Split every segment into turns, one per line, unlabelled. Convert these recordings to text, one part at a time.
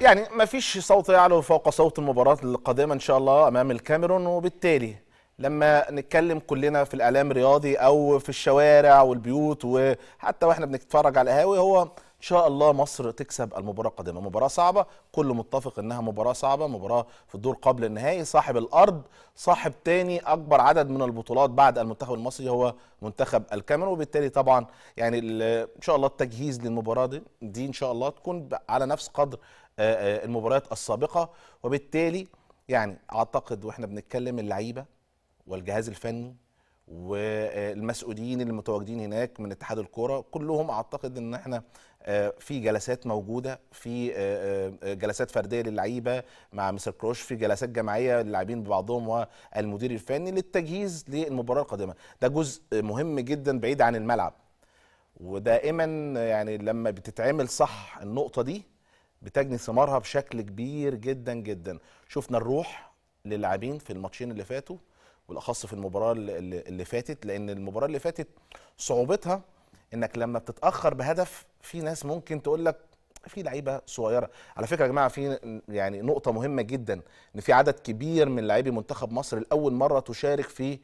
يعني ما فيش صوت يعلو فوق صوت المباراة القادمة إن شاء الله أمام الكاميرون وبالتالي لما نتكلم كلنا في الإعلام الرياضي أو في الشوارع والبيوت وحتى وإحنا بنتفرج على القهاوي هو إن شاء الله مصر تكسب المباراة القادمة مباراة صعبة كل متفق إنها مباراة صعبة مباراة في الدور قبل النهائي صاحب الأرض صاحب تاني أكبر عدد من البطولات بعد المنتخب المصري هو منتخب الكاميرون وبالتالي طبعا يعني إن شاء الله التجهيز للمباراة دي, دي إن شاء الله تكون على نفس قدر آه، آه، المباريات السابقه وبالتالي يعني اعتقد واحنا بنتكلم اللعيبه والجهاز الفني والمسؤولين اللي متواجدين هناك من اتحاد الكوره كلهم اعتقد ان احنا آه، في جلسات موجوده في جلسات فرديه للعيبه مع مستر كروش في جلسات جماعيه للاعبين ببعضهم والمدير الفني للتجهيز للمباراه القادمه ده جزء مهم جدا بعيد عن الملعب ودائما يعني لما بتتعمل صح النقطه دي بتجني ثمارها بشكل كبير جدا جدا شفنا الروح للاعبين في الماتشين اللي فاتوا والاخص في المباراه اللي فاتت لان المباراه اللي فاتت صعوبتها انك لما بتتاخر بهدف في ناس ممكن تقول لك في لعيبه صغيره على فكره يا جماعه في يعني نقطه مهمه جدا ان في عدد كبير من لاعبي منتخب مصر لاول مره تشارك في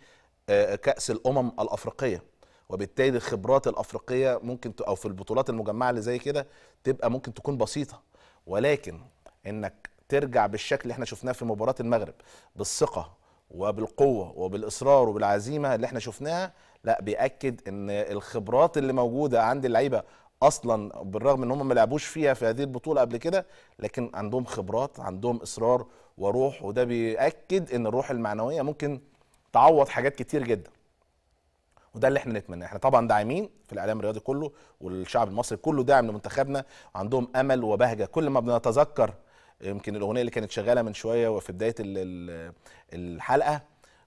آه، كاس الامم الافريقيه وبالتالي الخبرات الافريقيه ممكن او في البطولات المجمعه اللي زي كده تبقى ممكن تكون بسيطه ولكن انك ترجع بالشكل اللي احنا شفناه في مباراه المغرب بالثقه وبالقوه وبالاصرار وبالعزيمه اللي احنا شفناها لا بياكد ان الخبرات اللي موجوده عند اللعيبه اصلا بالرغم ان هم ما لعبوش فيها في هذه البطوله قبل كده لكن عندهم خبرات عندهم اصرار وروح وده بياكد ان الروح المعنويه ممكن تعوض حاجات كتير جدا وده اللي احنا نتمناه احنا طبعا داعمين في الاعلام الرياضي كله والشعب المصري كله داعم لمنتخبنا عندهم امل وبهجه كل ما بنتذكر يمكن الاغنيه اللي كانت شغاله من شويه وفي بدايه الحلقه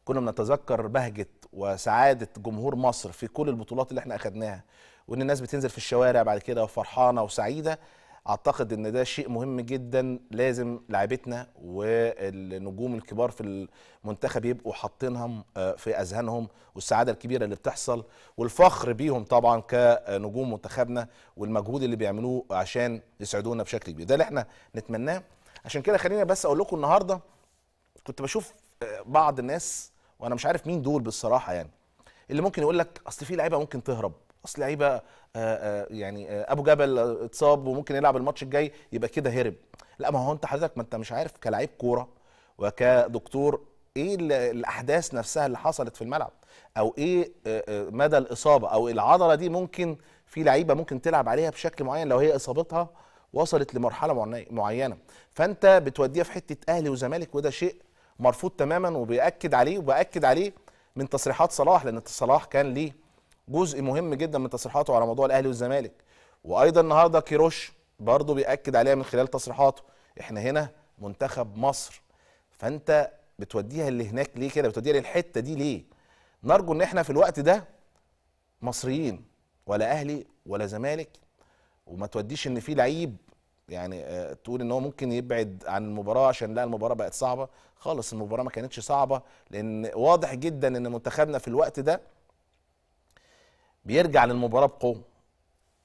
كنا بنتذكر بهجه وسعاده جمهور مصر في كل البطولات اللي احنا اخذناها وان الناس بتنزل في الشوارع بعد كده وفرحانه وسعيده اعتقد ان ده شيء مهم جدا لازم لعبتنا والنجوم الكبار في المنتخب يبقوا حاطينهم آه، في اذهانهم والسعاده الكبيره اللي بتحصل والفخر بيهم طبعا كنجوم منتخبنا والمجهود اللي بيعملوه عشان يسعدونا بشكل كبير ده اللي احنا نتمناه عشان كده خليني بس اقول لكم النهارده كنت بشوف آه، بعض الناس وانا مش عارف مين دول بالصراحه يعني اللي ممكن يقول لك اصل في لعيبه ممكن تهرب اصل لعيبه آه، آه، يعني آه، ابو جبل اتصاب وممكن يلعب الماتش الجاي يبقى كده هرب لا ما هو انت حضرتك ما انت مش عارف كلاعب كوره وكدكتور ايه الاحداث نفسها اللي حصلت في الملعب او ايه مدى الاصابه او العضله دي ممكن في لعيبه ممكن تلعب عليها بشكل معين لو هي اصابتها وصلت لمرحله معينه فانت بتوديها في حته اهلي وزمالك وده شيء مرفوض تماما وبياكد عليه وباكد عليه من تصريحات صلاح لان صلاح كان ليه جزء مهم جدا من تصريحاته على موضوع الاهلي والزمالك وايضا النهارده كيروش برضه بياكد عليها من خلال تصريحاته احنا هنا منتخب مصر فانت بتوديها اللي هناك ليه كده بتوديها للحته دي ليه نرجو ان احنا في الوقت ده مصريين ولا اهلي ولا زمالك وما توديش ان في لعيب يعني آه، تقول ان هو ممكن يبعد عن المباراه عشان لا المباراه بقت صعبه خالص المباراه ما كانتش صعبه لان واضح جدا ان منتخبنا في الوقت ده بيرجع للمباراه بقوه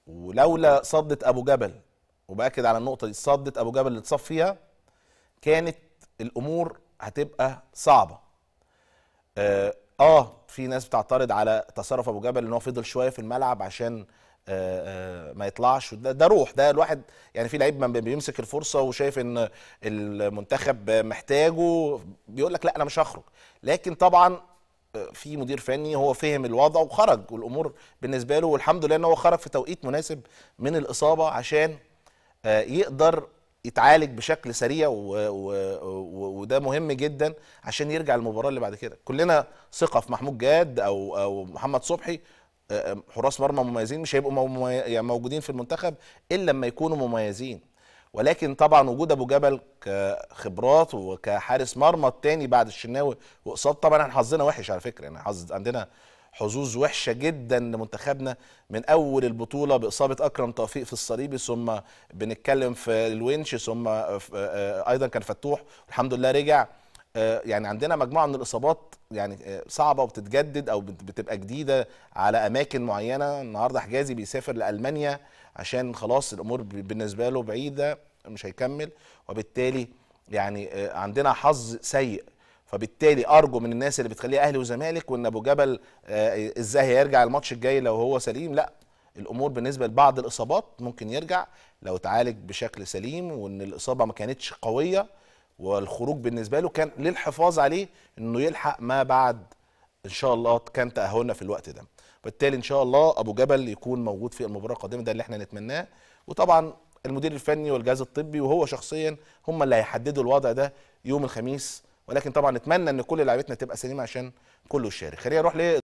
ولولا صده ابو جبل وباكد على النقطه دي صده ابو جبل اللي اتصف فيها كانت الامور هتبقى صعبه آه, اه في ناس بتعترض على تصرف ابو جبل ان هو فضل شويه في الملعب عشان آه آه ما يطلعش ده, ده روح ده الواحد يعني في لعيب بيمسك الفرصه وشايف ان المنتخب محتاجه بيقول لك لا انا مش هخرج لكن طبعا في مدير فني هو فهم الوضع وخرج والامور بالنسبه له والحمد لله ان هو خرج في توقيت مناسب من الاصابه عشان آه، يقدر يتعالج بشكل سريع وده مهم جدا عشان يرجع المباراه اللي بعد كده كلنا ثقه في محمود جاد او او محمد صبحي آه، آه، حراس مرمى مميزين مش هيبقوا يعني موجودين في المنتخب الا لما يكونوا مميزين ولكن طبعا وجود ابو جبل كخبرات وكحارس مرمى الثاني بعد الشناوي وقصاد طبعا احنا حظنا وحش على فكره يعني حظ عندنا حظوظ وحشه جدا لمنتخبنا من اول البطوله باصابه اكرم توفيق في الصليبي ثم بنتكلم في الونش ثم آه، آه، ايضا كان فتوح الحمد لله رجع آه، يعني عندنا مجموعه من الاصابات يعني آه، صعبه وبتتجدد او بتبقى جديده على اماكن معينه النهارده حجازي بيسافر لالمانيا عشان خلاص الامور بالنسبه له بعيده مش هيكمل وبالتالي يعني آه، عندنا حظ سيء فبالتالي ارجو من الناس اللي بتخليها اهلي وزمالك وان ابو جبل ازاي هيرجع الماتش الجاي لو هو سليم لا الامور بالنسبه لبعض الاصابات ممكن يرجع لو اتعالج بشكل سليم وان الاصابه ما كانتش قويه والخروج بالنسبه له كان للحفاظ عليه انه يلحق ما بعد ان شاء الله كان تاهلنا في الوقت ده بالتالي ان شاء الله ابو جبل يكون موجود في المباراه القادمه ده اللي احنا نتمناه وطبعا المدير الفني والجهاز الطبي وهو شخصيا هم اللي هيحددوا الوضع ده يوم الخميس ولكن طبعا نتمنى ان كل لعيبتنا تبقى سليمه عشان كله يشارك خلينا نروح